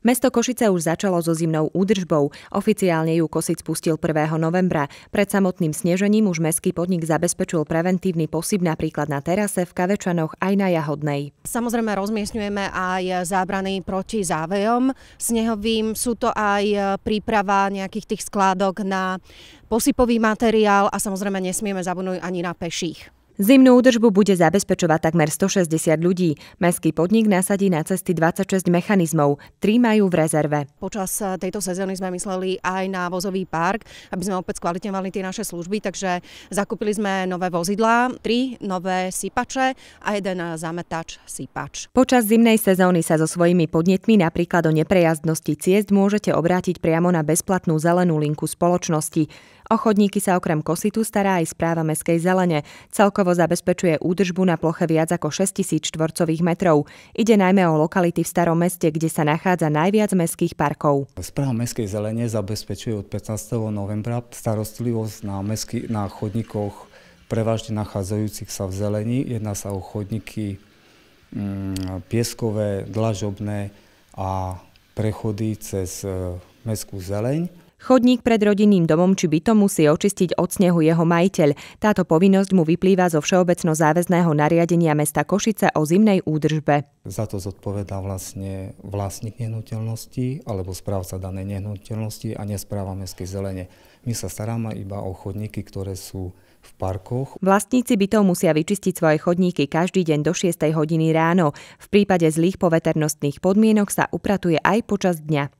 Mesto Košice už začalo so zimnou údržbou. Oficiálne ju Kosic pustil 1. novembra. Pred samotným snežením už mestský podnik zabezpečil preventívny posyp napríklad na terase, v Kavečanoch aj na Jahodnej. Samozrejme rozmiestňujeme aj zábrany proti závejom snehovým. Sú to aj e, príprava nejakých tých skládok na posypový materiál a samozrejme nesmieme zabudnúť ani na peších. Zimnú údržbu bude zabezpečovať takmer 160 ľudí. Mestský podnik nasadí na cesty 26 mechanizmov, 3 majú v rezerve. Počas eh, tejto sezóny sme mysleli aj na vozový park, aby sme opäť skvalitňovali tie naše služby, takže zakúpili sme nové vozidlá, 3 nové sypače a jeden eh, zametač sypač. Počas zimnej sezóny sa so svojimi podnetmi napríklad o neprejazdnosti ciest môžete obrátiť priamo na bezplatnú zelenú linku spoločnosti. O chodníky sa okrem kositu stará aj správa meskej zelene. Celkovo zabezpečuje údržbu na ploche viac ako 6000 štvorcových metrov. Ide najmä o lokality v starom meste, kde sa nachádza najviac mestských parkov. Správa meskej zelene zabezpečuje od 15. novembra starostlivosť na, mesky, na chodníkoch prevažne nachádzajúcich sa v zelení. Jedná sa o chodníky mm, pieskové, dlažobné a prechody cez e, mestskú zeleň. Chodník pred rodinným domom či bytom musí očistiť od snehu jeho majiteľ. Táto povinnosť mu vyplýva zo všeobecno záväzného nariadenia mesta Košice o zimnej údržbe. Za to zodpovedá vlastne vlastník nehnuteľnosti alebo správca danej nehnuteľnosti a nespráva mestskej zelene. My sa staráme iba o chodníky, ktoré sú v parkoch. Vlastníci bytov musia vyčistiť svoje chodníky každý deň do 6 hodiny ráno. V prípade zlých poveternostných podmienok sa upratuje aj počas dňa.